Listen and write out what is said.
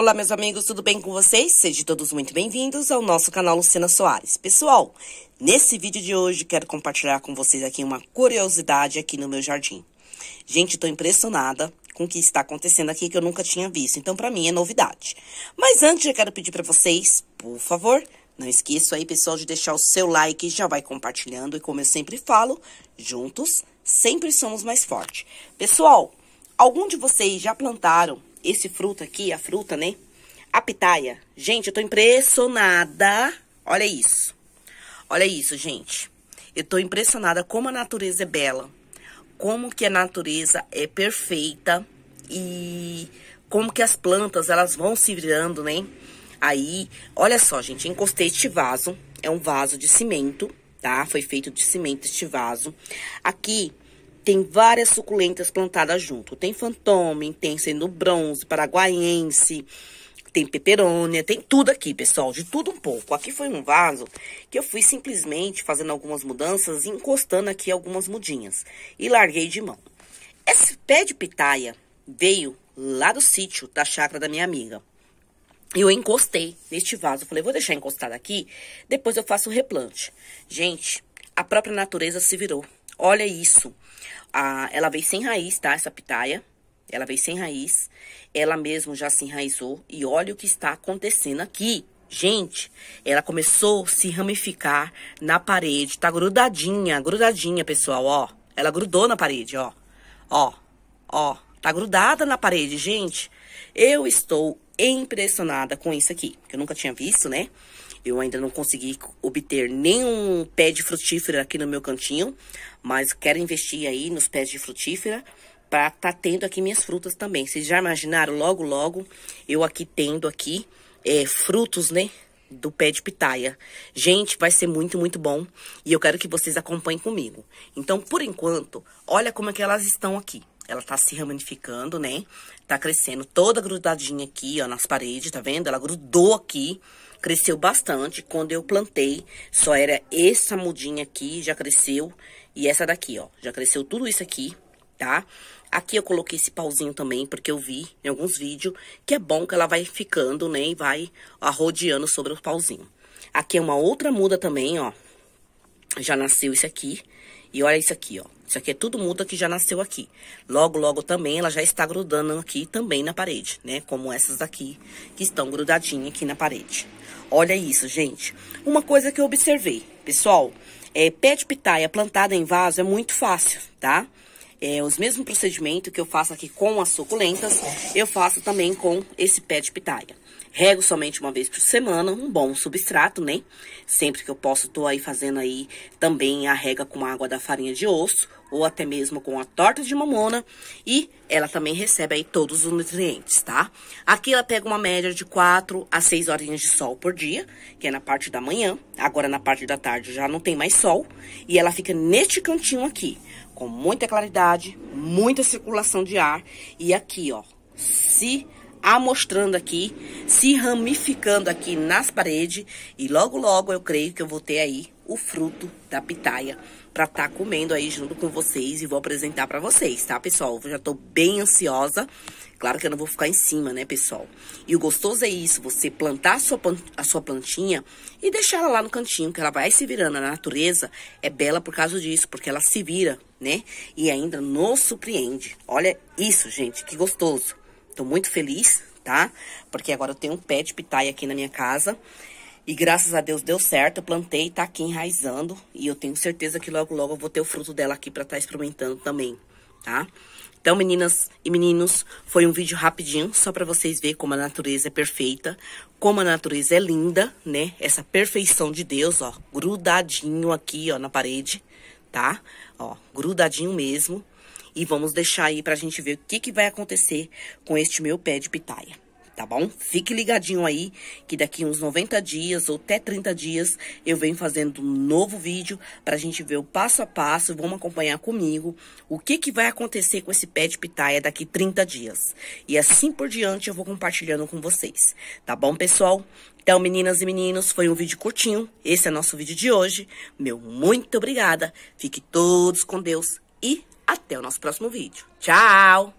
Olá, meus amigos, tudo bem com vocês? Sejam todos muito bem-vindos ao nosso canal Lucena Soares. Pessoal, nesse vídeo de hoje quero compartilhar com vocês aqui uma curiosidade aqui no meu jardim. Gente, estou impressionada com o que está acontecendo aqui que eu nunca tinha visto, então para mim é novidade. Mas antes eu quero pedir para vocês, por favor, não esqueça aí, pessoal, de deixar o seu like, já vai compartilhando e como eu sempre falo, juntos sempre somos mais fortes. Pessoal, algum de vocês já plantaram esse fruto aqui, a fruta, né? A pitaia. Gente, eu tô impressionada. Olha isso. Olha isso, gente. Eu tô impressionada como a natureza é bela. Como que a natureza é perfeita e como que as plantas, elas vão se virando, né? Aí, olha só, gente, encostei este vaso. É um vaso de cimento, tá? Foi feito de cimento este vaso. Aqui tem várias suculentas plantadas junto. Tem fantôme, tem sendo bronze, paraguaiense, tem peperônia, tem tudo aqui, pessoal, de tudo um pouco. Aqui foi um vaso que eu fui simplesmente fazendo algumas mudanças e encostando aqui algumas mudinhas. E larguei de mão. Esse pé de pitaia veio lá do sítio da chácara da minha amiga. e Eu encostei neste vaso. Falei, vou deixar encostado aqui, depois eu faço o replante. Gente, a própria natureza se virou. Olha isso. Ah, ela veio sem raiz, tá? Essa pitaia. Ela veio sem raiz. Ela mesmo já se enraizou. E olha o que está acontecendo aqui. Gente, ela começou a se ramificar na parede. Tá grudadinha, grudadinha, pessoal, ó. Ela grudou na parede, ó. Ó, ó. Tá grudada na parede, gente. Eu estou impressionada com isso aqui. Que eu nunca tinha visto, né? Eu ainda não consegui obter nenhum pé de frutífera aqui no meu cantinho, mas quero investir aí nos pés de frutífera para tá tendo aqui minhas frutas também. Vocês já imaginaram? Logo, logo, eu aqui tendo aqui é, frutos, né? do pé de pitaia. Gente, vai ser muito, muito bom e eu quero que vocês acompanhem comigo. Então, por enquanto, olha como é que elas estão aqui. Ela tá se ramificando, né? Tá crescendo toda grudadinha aqui, ó, nas paredes, tá vendo? Ela grudou aqui, cresceu bastante. Quando eu plantei, só era essa mudinha aqui, já cresceu. E essa daqui, ó, já cresceu tudo isso aqui, tá? Aqui eu coloquei esse pauzinho também, porque eu vi em alguns vídeos que é bom que ela vai ficando, né? E vai arrodeando sobre o pauzinho. Aqui é uma outra muda também, ó. Já nasceu isso aqui. E olha isso aqui, ó. Isso aqui é tudo muda que já nasceu aqui. Logo, logo também ela já está grudando aqui também na parede, né? Como essas daqui que estão grudadinhas aqui na parede. Olha isso, gente. Uma coisa que eu observei, pessoal, é pé de pitaia plantada em vaso é muito fácil, tá? É, os mesmos procedimentos que eu faço aqui com as suculentas, eu faço também com esse pé de pitaia. Rego somente uma vez por semana, um bom substrato, né? Sempre que eu posso, tô aí fazendo aí também a rega com água da farinha de osso ou até mesmo com a torta de mamona e ela também recebe aí todos os nutrientes, tá? Aqui ela pega uma média de 4 a 6 horinhas de sol por dia, que é na parte da manhã. Agora na parte da tarde já não tem mais sol e ela fica neste cantinho aqui, com muita claridade, muita circulação de ar e aqui, ó, se amostrando aqui, se ramificando aqui nas paredes e logo logo eu creio que eu vou ter aí o fruto da pitaia para estar tá comendo aí junto com vocês e vou apresentar para vocês, tá, pessoal? Eu já tô bem ansiosa. Claro que eu não vou ficar em cima, né, pessoal? E o gostoso é isso, você plantar a sua, a sua plantinha e deixar ela lá no cantinho, que ela vai se virando. A natureza é bela por causa disso, porque ela se vira, né? E ainda nos surpreende. Olha isso, gente, que gostoso. Tô muito feliz, tá? Porque agora eu tenho um pé de pitaia aqui na minha casa. E graças a Deus deu certo, eu plantei, tá aqui enraizando. E eu tenho certeza que logo, logo eu vou ter o fruto dela aqui pra estar tá experimentando também, tá? Então, meninas e meninos, foi um vídeo rapidinho, só pra vocês verem como a natureza é perfeita, como a natureza é linda, né? Essa perfeição de Deus, ó, grudadinho aqui, ó, na parede, tá? Ó, grudadinho mesmo. E vamos deixar aí pra gente ver o que, que vai acontecer com este meu pé de pitaia, tá bom? Fique ligadinho aí, que daqui uns 90 dias ou até 30 dias eu venho fazendo um novo vídeo pra gente ver o passo a passo. Vamos acompanhar comigo o que, que vai acontecer com esse pé de pitaia daqui 30 dias. E assim por diante eu vou compartilhando com vocês, tá bom, pessoal? Então, meninas e meninos, foi um vídeo curtinho. Esse é nosso vídeo de hoje. Meu muito obrigada. Fique todos com Deus e até o nosso próximo vídeo. Tchau!